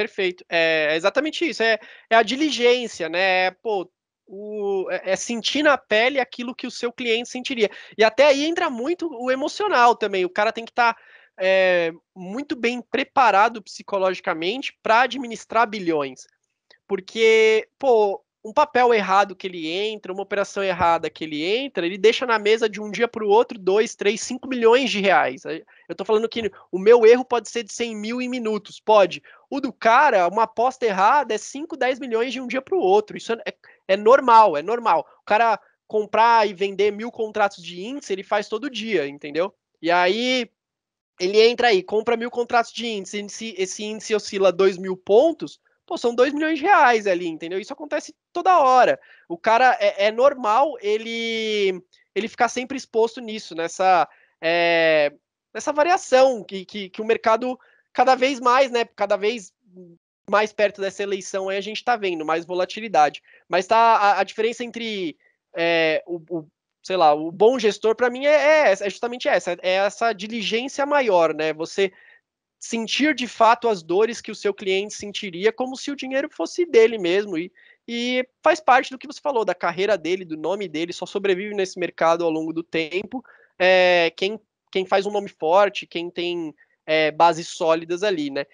Perfeito. É, é exatamente isso. É, é a diligência, né? É, pô, o, é, é sentir na pele aquilo que o seu cliente sentiria. E até aí entra muito o emocional também. O cara tem que estar tá, é, muito bem preparado psicologicamente para administrar bilhões. Porque, pô, um papel errado que ele entra, uma operação errada que ele entra, ele deixa na mesa de um dia para o outro 2, 3, 5 milhões de reais. Eu estou falando que o meu erro pode ser de 100 mil em minutos, pode. O do cara, uma aposta errada é 5, 10 milhões de um dia para o outro. Isso é, é normal, é normal. O cara comprar e vender mil contratos de índice, ele faz todo dia, entendeu? E aí ele entra aí, compra mil contratos de índice, esse índice oscila 2 mil pontos, pô, são 2 milhões de reais ali, entendeu? Isso acontece toda hora. O cara é, é normal ele ele ficar sempre exposto nisso, nessa, é, nessa variação que, que, que, o mercado cada vez mais, né? Cada vez mais perto dessa eleição aí a gente está vendo mais volatilidade. Mas tá a, a diferença entre é, o, o, sei lá, o bom gestor para mim é, é, é, justamente essa, é essa diligência maior, né? Você sentir de fato as dores que o seu cliente sentiria, como se o dinheiro fosse dele mesmo. E, e faz parte do que você falou, da carreira dele, do nome dele, só sobrevive nesse mercado ao longo do tempo. É, quem, quem faz um nome forte, quem tem é, bases sólidas ali, né?